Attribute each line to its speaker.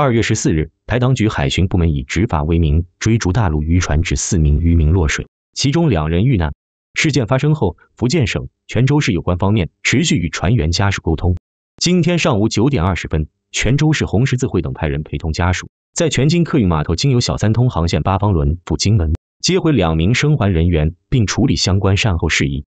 Speaker 1: 二月十四日，台当局海巡部门以执法为名追逐大陆渔船，致四名渔民落水，其中两人遇难。事件发生后，福建省泉州市有关方面持续与船员家属沟通。今天上午九点二十分，泉州市红十字会等派人陪同家属，在泉京客运码头经由小三通航线八方轮赴金门，接回两名生还人员，并处理相关善后事宜。